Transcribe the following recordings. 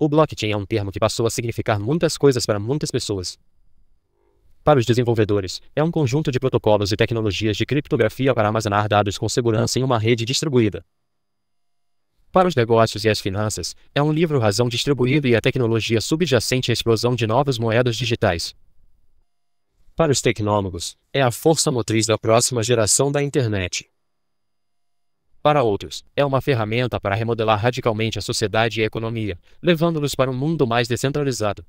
O blockchain é um termo que passou a significar muitas coisas para muitas pessoas. Para os desenvolvedores, é um conjunto de protocolos e tecnologias de criptografia para armazenar dados com segurança em uma rede distribuída. Para os negócios e as finanças, é um livro razão distribuído e a tecnologia subjacente à explosão de novas moedas digitais. Para os tecnólogos, é a força motriz da próxima geração da internet. Para outros, é uma ferramenta para remodelar radicalmente a sociedade e a economia, levando-nos para um mundo mais descentralizado.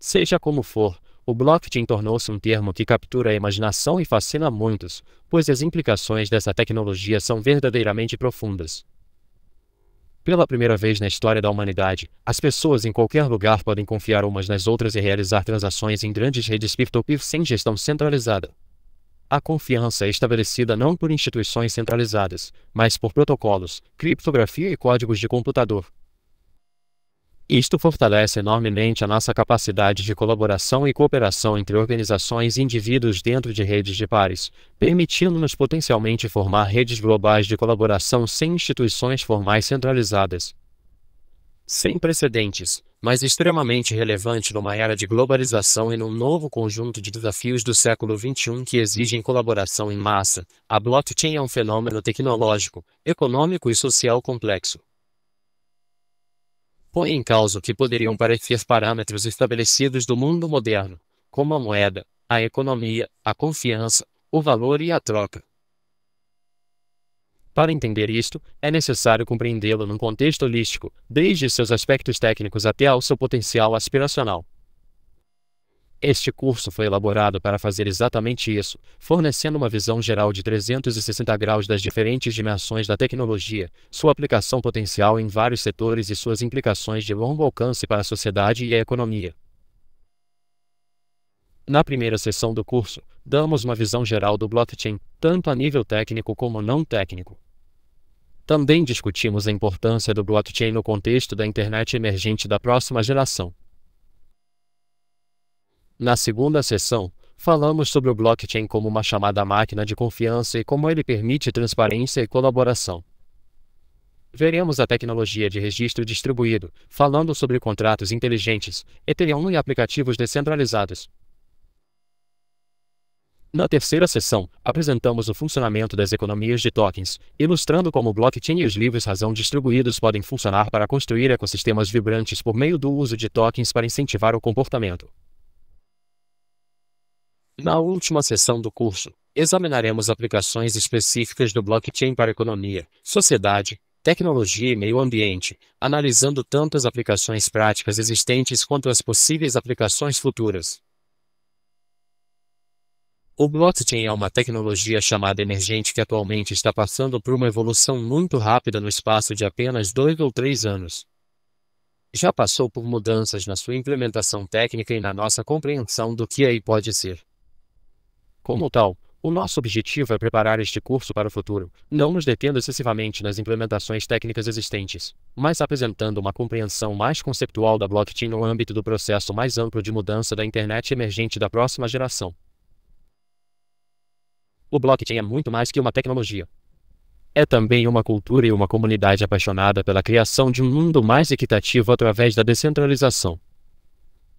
Seja como for, o blockchain tornou-se um termo que captura a imaginação e fascina muitos, pois as implicações dessa tecnologia são verdadeiramente profundas. Pela primeira vez na história da humanidade, as pessoas em qualquer lugar podem confiar umas nas outras e realizar transações em grandes redes peer-to-peer -peer sem gestão centralizada. A confiança é estabelecida não por instituições centralizadas, mas por protocolos, criptografia e códigos de computador. Isto fortalece enormemente a nossa capacidade de colaboração e cooperação entre organizações e indivíduos dentro de redes de pares, permitindo-nos potencialmente formar redes globais de colaboração sem instituições formais centralizadas. Sem precedentes, mas extremamente relevante numa era de globalização e num novo conjunto de desafios do século XXI que exigem colaboração em massa. A blockchain é um fenômeno tecnológico, econômico e social complexo põe em causa o que poderiam parecer parâmetros estabelecidos do mundo moderno, como a moeda, a economia, a confiança, o valor e a troca. Para entender isto, é necessário compreendê-lo num contexto holístico, desde seus aspectos técnicos até ao seu potencial aspiracional. Este curso foi elaborado para fazer exatamente isso, fornecendo uma visão geral de 360 graus das diferentes dimensões da tecnologia, sua aplicação potencial em vários setores e suas implicações de longo alcance para a sociedade e a economia. Na primeira sessão do curso, damos uma visão geral do blockchain, tanto a nível técnico como não técnico. Também discutimos a importância do blockchain no contexto da internet emergente da próxima geração. Na segunda sessão, falamos sobre o blockchain como uma chamada máquina de confiança e como ele permite transparência e colaboração. Veremos a tecnologia de registro distribuído, falando sobre contratos inteligentes, Ethereum e aplicativos descentralizados. Na terceira sessão, apresentamos o funcionamento das economias de tokens, ilustrando como blockchain e os livros razão distribuídos podem funcionar para construir ecossistemas vibrantes por meio do uso de tokens para incentivar o comportamento. Na última sessão do curso, examinaremos aplicações específicas do blockchain para economia, sociedade, tecnologia e meio ambiente, analisando tanto as aplicações práticas existentes quanto as possíveis aplicações futuras. O blockchain é uma tecnologia chamada emergente que atualmente está passando por uma evolução muito rápida no espaço de apenas dois ou três anos. Já passou por mudanças na sua implementação técnica e na nossa compreensão do que aí pode ser. Como tal, o nosso objetivo é preparar este curso para o futuro, não nos detendo excessivamente nas implementações técnicas existentes, mas apresentando uma compreensão mais conceptual da blockchain no âmbito do processo mais amplo de mudança da internet emergente da próxima geração. O blockchain é muito mais que uma tecnologia. É também uma cultura e uma comunidade apaixonada pela criação de um mundo mais equitativo através da descentralização.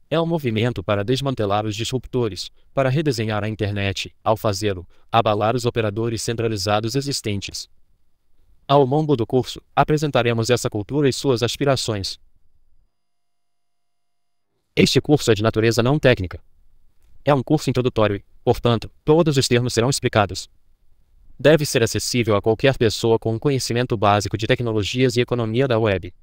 É um movimento para desmantelar os disruptores, para redesenhar a internet, ao fazê-lo, abalar os operadores centralizados existentes. Ao longo do curso, apresentaremos essa cultura e suas aspirações. Este curso é de natureza não técnica. É um curso introdutório Portanto, todos os termos serão explicados. Deve ser acessível a qualquer pessoa com um conhecimento básico de tecnologias e economia da web.